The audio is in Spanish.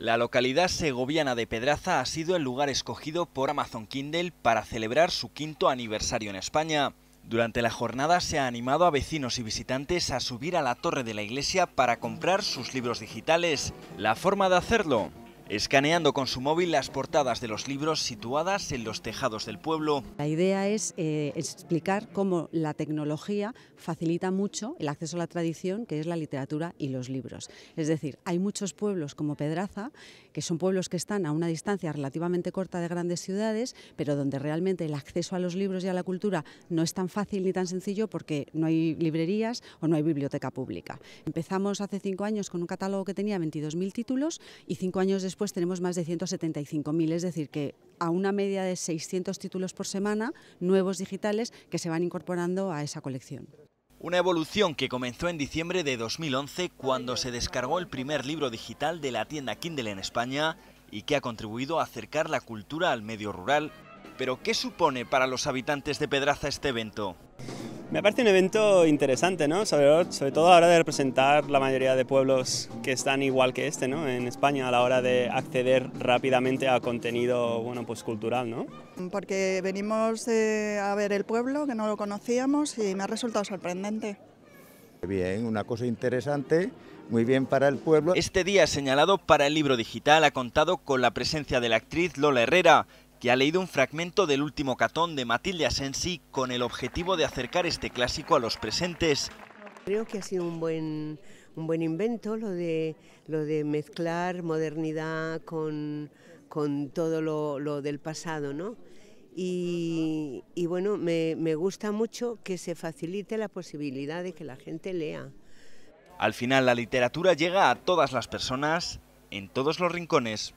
La localidad segoviana de Pedraza ha sido el lugar escogido por Amazon Kindle para celebrar su quinto aniversario en España. Durante la jornada se ha animado a vecinos y visitantes a subir a la torre de la iglesia para comprar sus libros digitales. La forma de hacerlo, escaneando con su móvil las portadas de los libros situadas en los tejados del pueblo. La idea es eh, explicar cómo la tecnología facilita mucho el acceso a la tradición, que es la literatura y los libros. Es decir, hay muchos pueblos como Pedraza, que son pueblos que están a una distancia relativamente corta de grandes ciudades, pero donde realmente el acceso a los libros y a la cultura no es tan fácil ni tan sencillo porque no hay librerías o no hay biblioteca pública. Empezamos hace cinco años con un catálogo que tenía 22.000 títulos y cinco años después tenemos más de 175.000, es decir, que a una media de 600 títulos por semana nuevos digitales que se van incorporando a esa colección. Una evolución que comenzó en diciembre de 2011 cuando se descargó el primer libro digital de la tienda Kindle en España y que ha contribuido a acercar la cultura al medio rural. Pero ¿qué supone para los habitantes de Pedraza este evento? Me parece un evento interesante, ¿no? Sobre, todo a la hora de representar la mayoría de pueblos que están igual que este, ¿no? En España, a la hora de acceder rápidamente a contenido, bueno, pues cultural, ¿no? Porque venimos a ver el pueblo, que no lo conocíamos, y me ha resultado sorprendente. Bien, una cosa interesante, muy bien para el pueblo. Este día señalado para el libro digital ha contado con la presencia de la actriz Lola Herrera, que ha leído un fragmento del último catón de Matilde Asensi con el objetivo de acercar este clásico a los presentes. Creo que ha sido un buen, un buen invento lo de, lo de mezclar modernidad con, todo lo, del pasado, ¿no? Y, bueno, me, me gusta mucho que se facilite la posibilidad de que la gente lea. Al final la literatura llega a todas las personas, en todos los rincones.